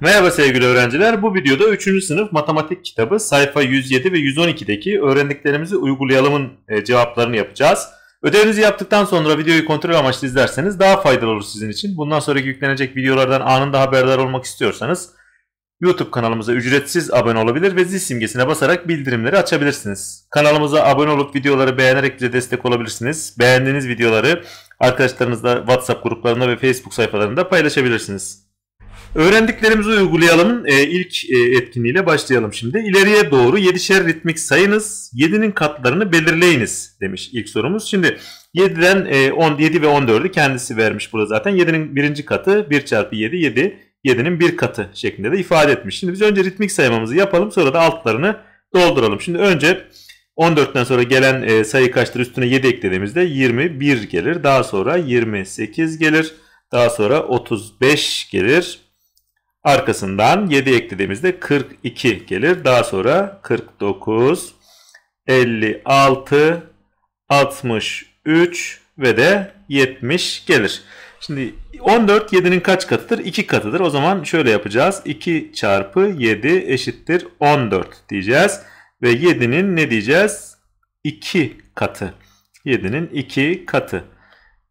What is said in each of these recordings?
Merhaba sevgili öğrenciler. Bu videoda 3. sınıf matematik kitabı sayfa 107 ve 112'deki öğrendiklerimizi uygulayalımın e, cevaplarını yapacağız. Ödevinizi yaptıktan sonra videoyu kontrol amaçlı izlerseniz daha faydalı olur sizin için. Bundan sonraki yüklenecek videolardan anında haberdar olmak istiyorsanız YouTube kanalımıza ücretsiz abone olabilir ve zil simgesine basarak bildirimleri açabilirsiniz. Kanalımıza abone olup videoları beğenerek bize destek olabilirsiniz. Beğendiğiniz videoları arkadaşlarınızla WhatsApp gruplarında ve Facebook sayfalarında paylaşabilirsiniz. Öğrendiklerimizi uygulayalım. E, ilk e, etkinliğiyle başlayalım şimdi. İleriye doğru 7'şer ritmik sayınız. 7'nin katlarını belirleyiniz demiş ilk sorumuz. Şimdi 7'den e, 10, 7 ve 14'ü kendisi vermiş burada zaten. 7'nin birinci katı 1 çarpı 7, 7. 7'nin bir katı şeklinde de ifade etmiş. Şimdi biz önce ritmik saymamızı yapalım. Sonra da altlarını dolduralım. Şimdi önce 14'ten sonra gelen e, sayı kaçtır? Üstüne 7 eklediğimizde 21 gelir. Daha sonra 28 gelir. Daha sonra 35 gelir. Arkasından 7 eklediğimizde 42 gelir. Daha sonra 49, 56, 63 ve de 70 gelir. Şimdi 14 7'nin kaç katıdır? 2 katıdır. O zaman şöyle yapacağız. 2 çarpı 7 eşittir 14 diyeceğiz. Ve 7'nin ne diyeceğiz? 2 katı. 7'nin 2 katı.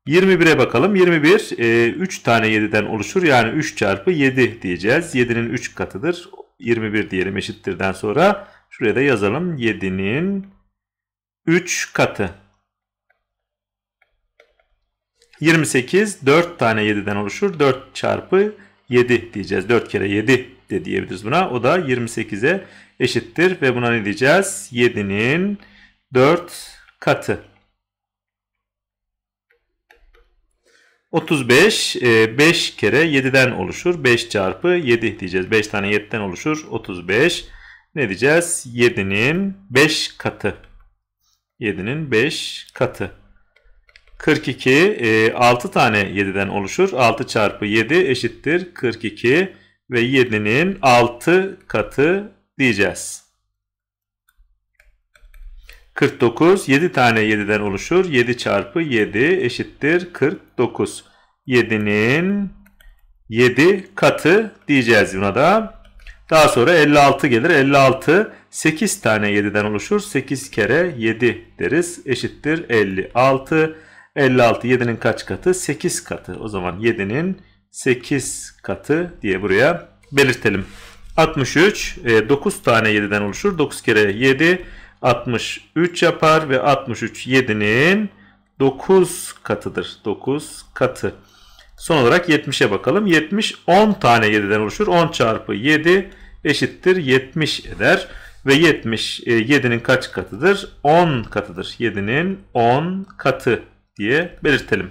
21'e bakalım. 21 e, 3 tane 7'den oluşur. Yani 3 çarpı 7 diyeceğiz. 7'nin 3 katıdır. 21 diyelim eşittirden sonra. Şuraya da yazalım. 7'nin 3 katı. 28 4 tane 7'den oluşur. 4 çarpı 7 diyeceğiz. 4 kere 7 de diyebiliriz buna. O da 28'e eşittir ve buna ne diyeceğiz? 7'nin 4 katı. 35 5 e, kere 7'den oluşur. 5 çarpı 7 diyeceğiz. 5 tane 7'den oluşur. 35 ne diyeceğiz? 7'nin 5 katı. 7'nin 5 katı. 42 6 e, tane 7'den oluşur. 6 çarpı 7 eşittir 42 ve 7'nin 6 katı diyeceğiz. 49 7 tane 7'den oluşur. 7 çarpı 7 eşittir 49. 7'nin 7 katı diyeceğiz buna da. Daha sonra 56 gelir. 56 8 tane 7'den oluşur. 8 kere 7 deriz. Eşittir 56. 56 7'nin kaç katı? 8 katı. O zaman 7'nin 8 katı diye buraya belirtelim. 63 9 e, tane 7'den oluşur. 9 kere 7 63 yapar ve 63 7'nin 9 katıdır. 9 katı. Son olarak 70'e bakalım. 70 10 tane 7'den oluşur. 10 çarpı 7 eşittir 70 eder. Ve 70 7'nin e, kaç katıdır? 10 katıdır. 7'nin 10 katı diye belirtelim.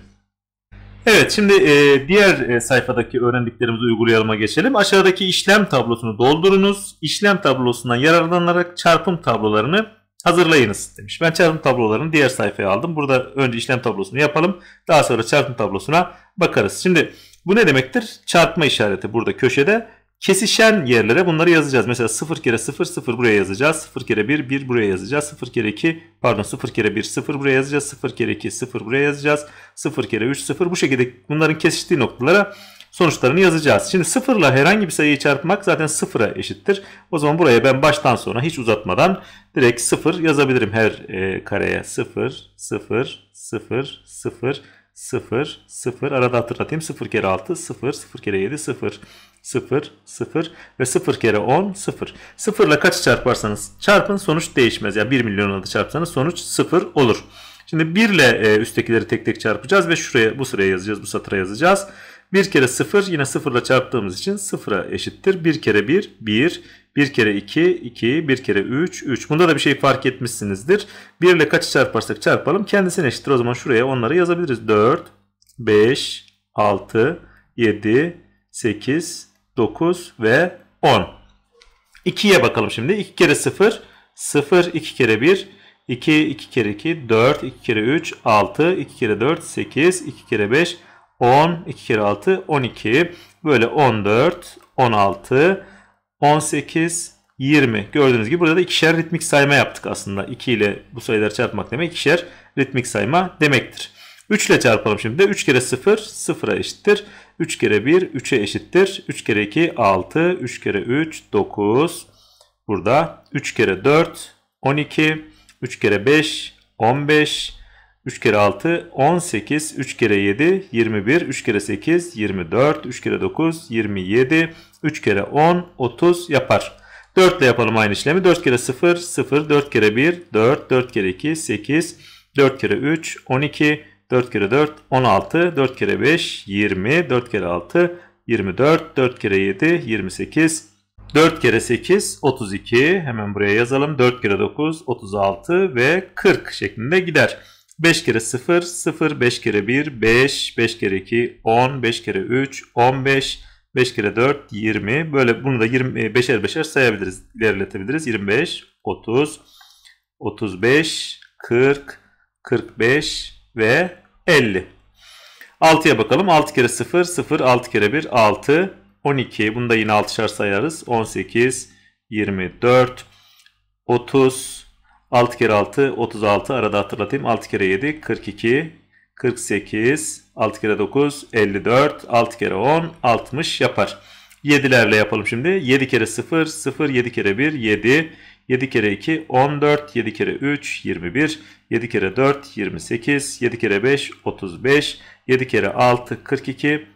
Evet şimdi e, diğer e, sayfadaki öğrendiklerimizi uygulayalıma geçelim. Aşağıdaki işlem tablosunu doldurunuz. İşlem tablosundan yararlanarak çarpım tablolarını hazırlayınız demiş. Ben çarpım tablolarını diğer sayfaya aldım. Burada önce işlem tablosunu yapalım. Daha sonra çarpım tablosuna bakarız. Şimdi bu ne demektir? Çarpma işareti burada köşede. Kesişen yerlere bunları yazacağız. Mesela 0 kere 0 0 buraya yazacağız. 0 kere 1 1 buraya yazacağız. 0 kere 2 pardon 0 kere 1 0 buraya yazacağız. 0 kere 2 0 buraya yazacağız. 0 kere 3 0 bu şekilde bunların kesiştiği noktalara sonuçlarını yazacağız. Şimdi sıfırla herhangi bir sayıyı çarpmak zaten sıfıra eşittir. O zaman buraya ben baştan sonra hiç uzatmadan direkt sıfır yazabilirim her e, kareye. Sıfır, sıfır, sıfır, sıfır, sıfır, sıfır. Arada hatırlatayım sıfır kere altı, sıfır, sıfır kere yedi, sıfır. sıfır, sıfır ve sıfır kere on, sıfır. Sıfırla kaç çarparsanız çarpın sonuç değişmez. Yani bir milyonla da çarpsanız sonuç sıfır olur. Şimdi 1 ile e, üsttekileri tek tek çarpacağız ve şuraya bu sıraya yazacağız, bu satıra yazacağız. 1 kere 0 yine 0 ile çarptığımız için 0'a eşittir. 1 kere 1 1, 1 kere 2 2, 1 kere 3 3. Bunda da bir şey fark etmişsinizdir. 1 ile kaçı çarparsak çarpalım kendisine eşittir. O zaman şuraya onları yazabiliriz. 4, 5, 6, 7, 8, 9 ve 10. 2'ye bakalım şimdi. 2 kere 0 0, 2 kere 1 2, 2 kere 2, 4, 2 kere 3, 6, 2 kere 4, 8, 2 kere 5, 10, 2 kere 6, 12. Böyle 14, 16, 18, 20. Gördüğünüz gibi burada da ikişer ritmik sayma yaptık aslında. 2 ile bu sayıları çarpmak demek ikişer ritmik sayma demektir. 3 ile çarpalım şimdi. 3 kere 0, 0'a eşittir. 3 kere 1, 3'e eşittir. 3 kere 2, 6. 3 kere 3, 9. Burada 3 kere 4, 12. 3 kere 5, 15. 3 kere 6 18, 3 kere 7 21, 3 kere 8 24, 3 kere 9 27, 3 kere 10 30 yapar. 4 ile yapalım aynı işlemi. 4 kere 0 0, 4 kere 1 4, 4 kere 2 8, 4 kere 3 12, 4 kere 4 16, 4 kere 5 20, 4 kere 6 24, 4 kere 7 28, 4 kere 8 32 hemen buraya yazalım. 4 kere 9 36 ve 40 şeklinde gider. 5 kere 0, 0, 5 kere 1, 5, 5 kere 2, 10, 5 kere 3, 15, 5 kere 4, 20. Böyle bunu da 20, 5'er 5'er sayabiliriz, ilerletebiliriz. 25, 30, 35, 40, 45 ve 50. 6'ya bakalım. 6 kere 0, 0, 6 kere 1, 6, 12. Bunu da yine 6'şar sayarız. 18, 24, 30, 6 kere 6 36 arada hatırlatayım. 6 kere 7 42 48 6 kere 9 54 6 kere 10 60 yapar. 7'lerle yapalım şimdi. 7 kere 0 0 7 kere 1 7 7 kere 2 14 7 kere 3 21 7 kere 4 28 7 kere 5 35 7 kere 6 42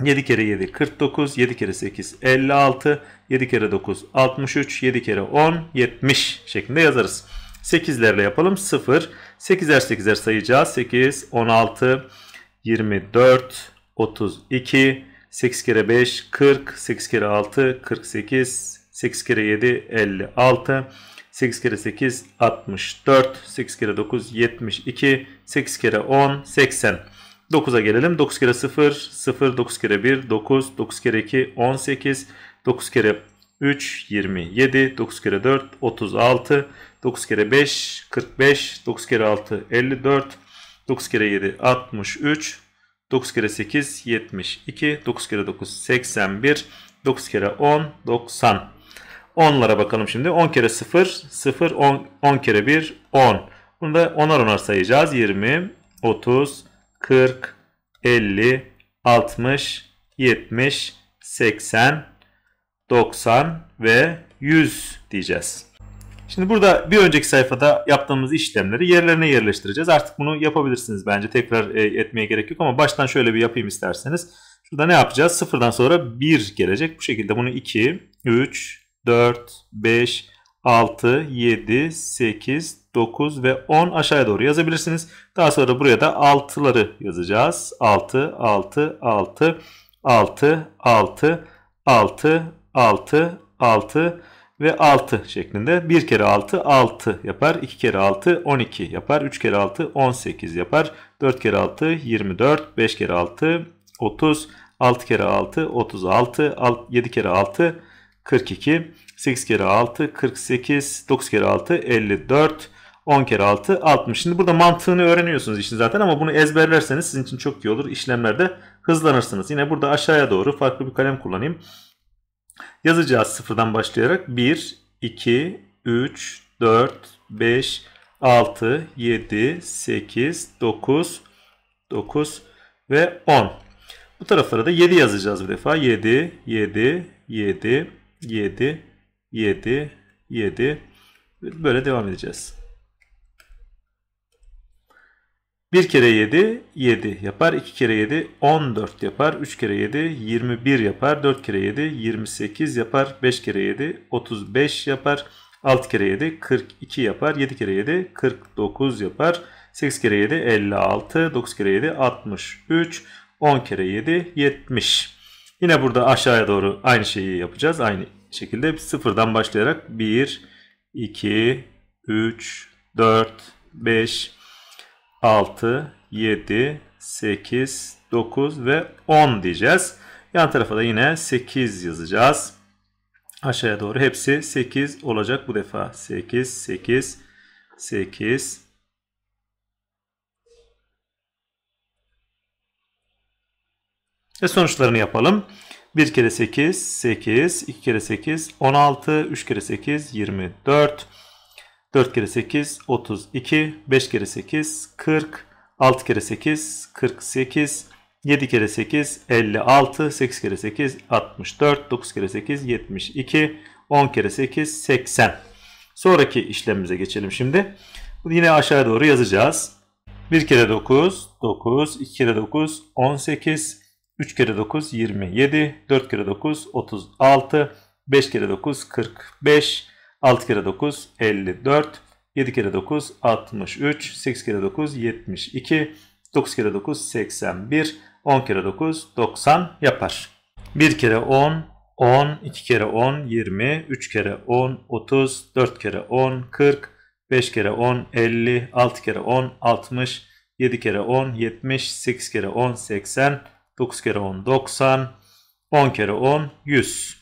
7 kere 7 49, 7 kere 8 56, 7 kere 9 63, 7 kere 10 70 şeklinde yazarız. 8'lerle yapalım. 0, 8'er 8'er sayacağız. 8, 16, 24, 32, 8 kere 5 40, 8 kere 6 48, 8 kere 7 56, 8 kere 8 64, 8 kere 9 72, 8 kere 10 80. 9'a gelelim. 9 kere 0, 0, 9 kere 1, 9, 9 kere 2, 18, 9 kere 3, 27, 9 kere 4, 36, 9 kere 5, 45, 9 kere 6, 54, 9 kere 7, 63, 9 kere 8, 72, 9 kere 9, 81, 9 kere 10, 90. 10'lara bakalım şimdi. 10 kere 0, 0, 10, 10 kere 1, 10. Bunu da 10'ar 10'ar sayacağız. 20, 30, 40, 50, 60, 70, 80, 90 ve 100 diyeceğiz. Şimdi burada bir önceki sayfada yaptığımız işlemleri yerlerine yerleştireceğiz. Artık bunu yapabilirsiniz bence. Tekrar e, etmeye gerek yok ama baştan şöyle bir yapayım isterseniz. Şurada ne yapacağız? Sıfırdan sonra 1 gelecek. Bu şekilde bunu 2, 3, 4, 5, 6, 7, 8, 9 ve 10 aşağıya doğru yazabilirsiniz. Daha sonra buraya da 6'ları yazacağız. 6, 6, 6, 6, 6, 6, 6, 6 ve 6 şeklinde. 1 kere 6, 6 yapar. 2 kere 6, 12 yapar. 3 kere 6, 18 yapar. 4 kere 6, 24. 5 kere 6, 30. 6 kere 6, 36. 7 kere 6, 42. 8 kere 6 48, 9 kere 6 54, 10 kere 6 60. Şimdi burada mantığını öğreniyorsunuz işin zaten ama bunu ezberlerseniz sizin için çok iyi olur. İşlemlerde hızlanırsınız. Yine burada aşağıya doğru farklı bir kalem kullanayım. Yazacağız sıfırdan başlayarak 1, 2, 3, 4, 5, 6, 7, 8, 9, 9 ve 10. Bu taraflara da 7 yazacağız bir defa. 7, 7, 7, 7, 7, 7. Böyle devam edeceğiz. 1 kere 7 7 yapar. 2 kere 7 14 yapar. 3 kere 7 21 yapar. 4 kere 7 28 yapar. 5 kere 7 35 yapar. 6 kere 7 42 yapar. 7 kere 7 49 yapar. 8 kere 7 56. 9 kere 7 63. 10 kere 7 70. Yine burada aşağıya doğru aynı şeyi yapacağız. Aynı şekilde sıfırdan başlayarak 1, 2, 3, 4, 5, 6, 7, 8, 9 ve 10 diyeceğiz. Yan tarafa da yine 8 yazacağız. Aşağıya doğru hepsi 8 olacak bu defa. 8, 8, 8. Ve sonuçlarını yapalım. 1 kere 8, 8, 2 kere 8, 16, 3 kere 8, 24, 24. 4 kere 8 32, 5 kere 8 40, 6 kere 8 48, 7 kere 8 56, 8 kere 8 64, 9 kere 8 72, 10 kere 8 80. Sonraki işlemimize geçelim şimdi. Bunu yine aşağı doğru yazacağız. 1 kere 9 9, 2 kere 9 18, 3 kere 9 27, 4 kere 9 36, 5 kere 9 45, 6 kere 9 54. 7 kere 9 63. 8 kere 9 72. 9 kere 9 81. 10 kere 9 90 yapar. 1 kere 10 10, 2 kere 10, 20, 3 kere 10, 30, 4 kere 10, 40, 5 kere 10, 50, 6 kere 10, 60, 7 kere 10, 70, 8 kere 10, 80, 9 kere 10, 90, 10 kere 10, 100.